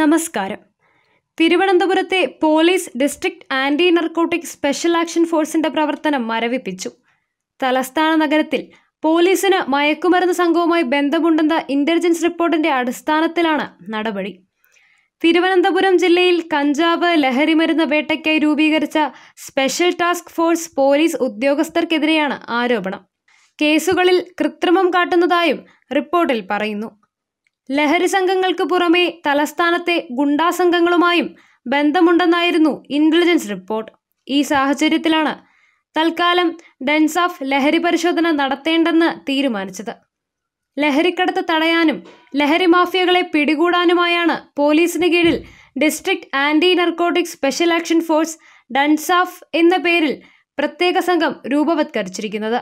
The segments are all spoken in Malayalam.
നമസ്കാരം തിരുവനന്തപുരത്തെ police district anti narcotic special action ഫോഴ്സിന്റെ പ്രവർത്തനം മരവിപ്പിച്ചു തലസ്ഥാന നഗരത്തിൽ പോലീസിന് മയക്കുമരുന്ന് സംഘവുമായി ബന്ധമുണ്ടെന്ന ഇന്റലിജൻസ് റിപ്പോർട്ടിന്റെ അടിസ്ഥാനത്തിലാണ് നടപടി തിരുവനന്തപുരം ജില്ലയിൽ കഞ്ചാവ് ലഹരിമരുന്ന് വേട്ടയ്ക്കായി രൂപീകരിച്ച സ്പെഷ്യൽ ടാസ്ക് ഫോഴ്സ് പോലീസ് ഉദ്യോഗസ്ഥർക്കെതിരെയാണ് ആരോപണം കേസുകളിൽ കൃത്രിമം കാട്ടുന്നതായും റിപ്പോർട്ടിൽ പറയുന്നു ലഹരി സംഘങ്ങൾക്ക് പുറമെ തലസ്ഥാനത്തെ ഗുണ്ടാ സംഘങ്ങളുമായും ബന്ധമുണ്ടെന്നായിരുന്നു ഇന്റലിജൻസ് റിപ്പോർട്ട് ഈ സാഹചര്യത്തിലാണ് തൽക്കാലം ഡെൻസാഫ് ലഹരി പരിശോധന നടത്തേണ്ടെന്ന് തീരുമാനിച്ചത് ലഹരിക്കടത്ത് തടയാനും ലഹരി മാഫിയകളെ പിടികൂടാനുമായാണ് പോലീസിന് കീഴിൽ district anti narcotic special action force DANSAF എന്ന പേരിൽ പ്രത്യേക സംഘം രൂപവത്കരിച്ചിരിക്കുന്നത്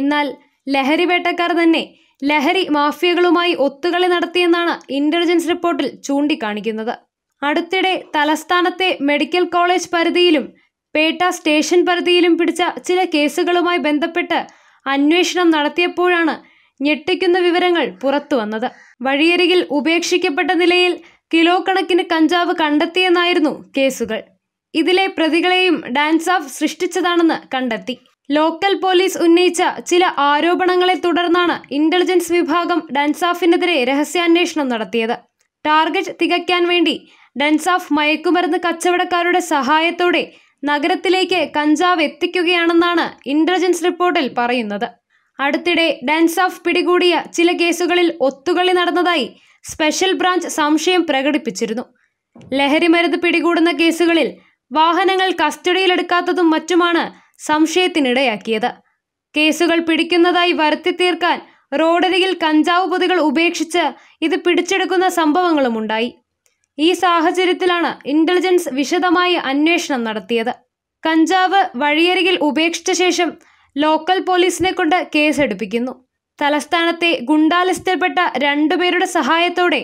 എന്നാൽ ലഹരി വേട്ടക്കാർ തന്നെ ലഹരി മാഫിയകളുമായി ഒത്തുകളി നടത്തിയെന്നാണ് ഇന്റലിജൻസ് റിപ്പോർട്ടിൽ ചൂണ്ടിക്കാണിക്കുന്നത് അടുത്തിടെ തലസ്ഥാനത്തെ മെഡിക്കൽ കോളേജ് പരിധിയിലും പേട്ട സ്റ്റേഷൻ പരിധിയിലും പിടിച്ച ചില കേസുകളുമായി ബന്ധപ്പെട്ട് അന്വേഷണം നടത്തിയപ്പോഴാണ് ഞെട്ടിക്കുന്ന വിവരങ്ങൾ പുറത്തുവന്നത് വഴിയരികിൽ ഉപേക്ഷിക്കപ്പെട്ട നിലയിൽ കിലോ കണക്കിന് കഞ്ചാവ് കണ്ടെത്തിയെന്നായിരുന്നു കേസുകൾ ഇതിലെ പ്രതികളെയും ഡാൻസ് ഓഫ് സൃഷ്ടിച്ചതാണെന്ന് കണ്ടെത്തി ലോക്കൽ പോലീസ് ഉന്നയിച്ച ചില ആരോപണങ്ങളെ തുടർന്നാണ് ഇന്റലിജൻസ് വിഭാഗം ഡൻസാഫിനെതിരെ രഹസ്യാന്വേഷണം നടത്തിയത് ടാർഗറ്റ് തികയ്ക്കാൻ വേണ്ടി ഡൻസാഫ് മയക്കുമരുന്ന് കച്ചവടക്കാരുടെ സഹായത്തോടെ നഗരത്തിലേക്ക് കഞ്ചാവ് എത്തിക്കുകയാണെന്നാണ് ഇന്റലിജൻസ് റിപ്പോർട്ടിൽ പറയുന്നത് അടുത്തിടെ ഡൻസാഫ് പിടികൂടിയ ചില കേസുകളിൽ ഒത്തുകളി നടന്നതായി സ്പെഷ്യൽ ബ്രാഞ്ച് സംശയം പ്രകടിപ്പിച്ചിരുന്നു ലഹരിമരുന്ന് പിടികൂടുന്ന കേസുകളിൽ വാഹനങ്ങൾ കസ്റ്റഡിയിലെടുക്കാത്തതും മറ്റുമാണ് സംശയത്തിനിടയാക്കിയത് കേസുകൾ പിടിക്കുന്നതായി വരുത്തി തീർക്കാൻ റോഡരികിൽ കഞ്ചാവ് പൊതികൾ ഉപേക്ഷിച്ച് ഇത് പിടിച്ചെടുക്കുന്ന സംഭവങ്ങളുമുണ്ടായി ഈ സാഹചര്യത്തിലാണ് ഇന്റലിജൻസ് വിശദമായി അന്വേഷണം നടത്തിയത് കഞ്ചാവ് വഴിയരികിൽ ഉപേക്ഷിച്ച ശേഷം ലോക്കൽ പോലീസിനെ കൊണ്ട് കേസെടുപ്പിക്കുന്നു തലസ്ഥാനത്തെ ഗുണ്ടാലിസ്റ്റിൽപ്പെട്ട രണ്ടുപേരുടെ സഹായത്തോടെ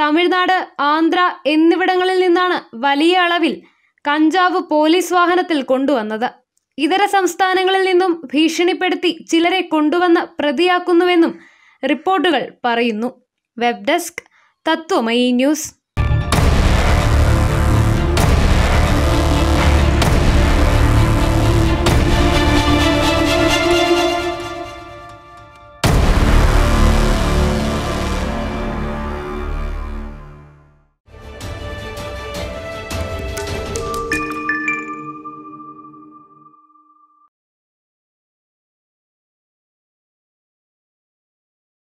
തമിഴ്നാട് ആന്ധ്ര എന്നിവിടങ്ങളിൽ നിന്നാണ് വലിയ അളവിൽ കഞ്ചാവ് പോലീസ് വാഹനത്തിൽ കൊണ്ടുവന്നത് ഇതര സംസ്ഥാനങ്ങളിൽ നിന്നും ഭീഷണിപ്പെടുത്തി ചിലരെ കൊണ്ടുവന്ന് പ്രതിയാക്കുന്നുവെന്നും റിപ്പോർട്ടുകൾ പറയുന്നു വെബ് ഡെസ്ക് തത്വമയി ന്യൂസ്